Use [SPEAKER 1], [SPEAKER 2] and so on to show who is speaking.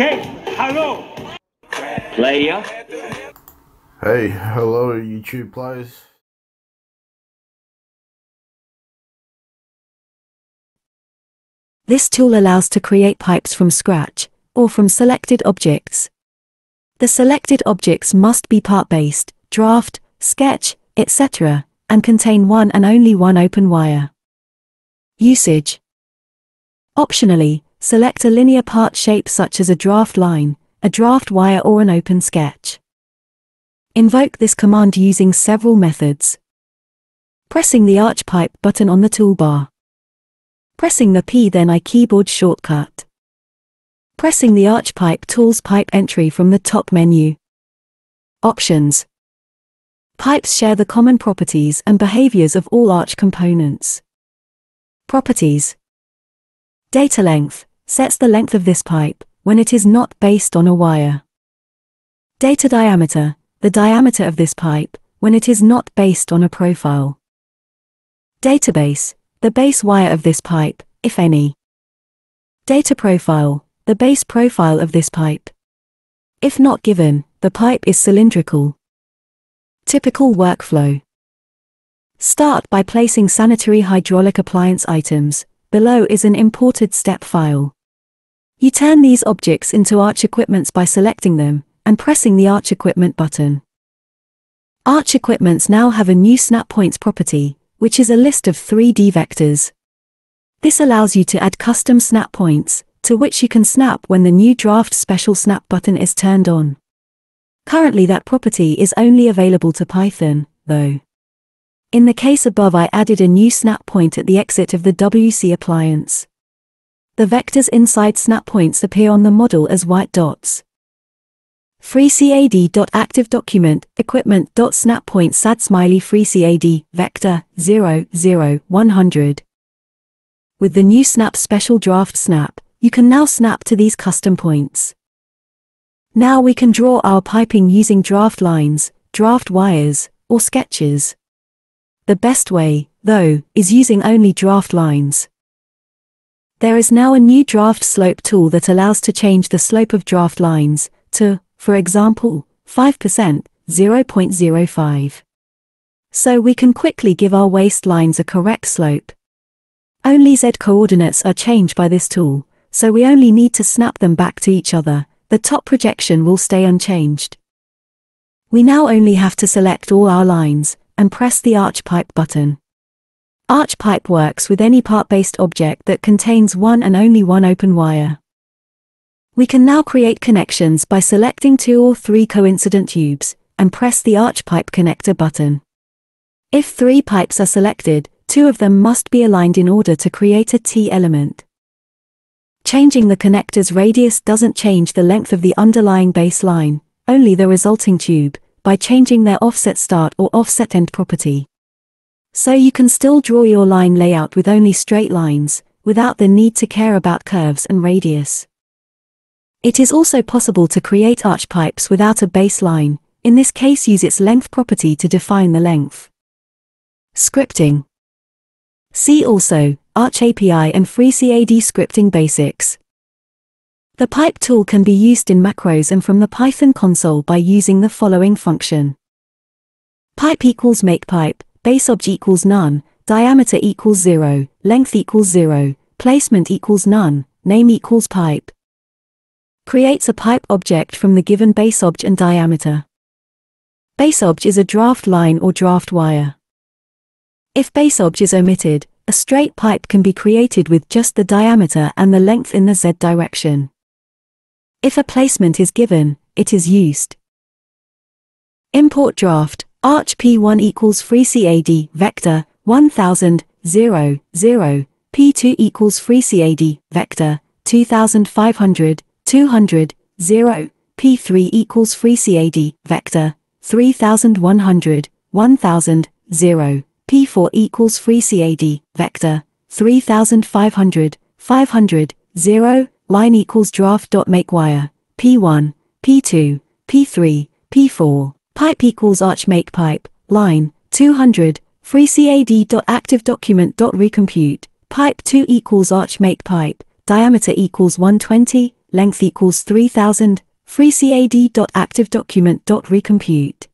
[SPEAKER 1] Okay, hello. Player. Hey, hello YouTube players. This tool allows to create pipes from scratch, or from selected objects. The selected objects must be part-based, draft, sketch, etc., and contain one and only one open wire. Usage Optionally, Select a linear part shape such as a draft line, a draft wire or an open sketch. Invoke this command using several methods. Pressing the arch pipe button on the toolbar. Pressing the P then I keyboard shortcut. Pressing the arch pipe tools pipe entry from the top menu. Options. Pipes share the common properties and behaviors of all arch components. Properties. Data length, sets the length of this pipe, when it is not based on a wire. Data diameter, the diameter of this pipe, when it is not based on a profile. Database, the base wire of this pipe, if any. Data profile, the base profile of this pipe. If not given, the pipe is cylindrical. Typical workflow. Start by placing sanitary hydraulic appliance items, below is an imported step file. You turn these objects into Arch Equipments by selecting them, and pressing the Arch Equipment button. Arch Equipments now have a new Snap Points property, which is a list of 3D vectors. This allows you to add custom snap points, to which you can snap when the new Draft Special Snap button is turned on. Currently that property is only available to Python, though. In the case above I added a new snap point at the exit of the WC appliance. The vectors inside snap points appear on the model as white dots. FreeCAD.active document sad smiley FreeCAD vector 0, 0, 100. With the new Snap Special Draft Snap, you can now snap to these custom points. Now we can draw our piping using draft lines, draft wires, or sketches. The best way, though, is using only draft lines. There is now a new draft slope tool that allows to change the slope of draft lines to, for example, 5%, 0.05. So we can quickly give our waistlines a correct slope. Only z coordinates are changed by this tool, so we only need to snap them back to each other, the top projection will stay unchanged. We now only have to select all our lines, and press the arch pipe button. ArchPipe works with any part-based object that contains one and only one open wire. We can now create connections by selecting two or three coincident tubes, and press the ArchPipe connector button. If three pipes are selected, two of them must be aligned in order to create a T element. Changing the connector's radius doesn't change the length of the underlying baseline, only the resulting tube, by changing their offset start or offset end property. So you can still draw your line layout with only straight lines, without the need to care about curves and radius. It is also possible to create arch pipes without a baseline, in this case use its length property to define the length. Scripting See also, Arch API and FreeCAD scripting basics. The pipe tool can be used in macros and from the Python console by using the following function. Pipe equals make pipe, baseobj equals none, diameter equals 0, length equals 0, placement equals none, name equals pipe. Creates a pipe object from the given base object and diameter. Baseobj is a draft line or draft wire. If baseobj is omitted, a straight pipe can be created with just the diameter and the length in the z direction. If a placement is given, it is used. Import draft, Arch P1 equals free CAD vector 1000, 0, 0. P2 equals free CAD vector 2500, 200, 0. P3 equals free CAD vector 3100, 1000, 0. P4 equals free CAD vector 3500, 500, 0. Line equals draft dot make wire P1, P2, P3, P4 pipe equals arch make pipe, line, 200, free CAD.active document.recompute, pipe 2 equals arch make pipe, diameter equals 120, length equals 3000, free CAD.active document.recompute.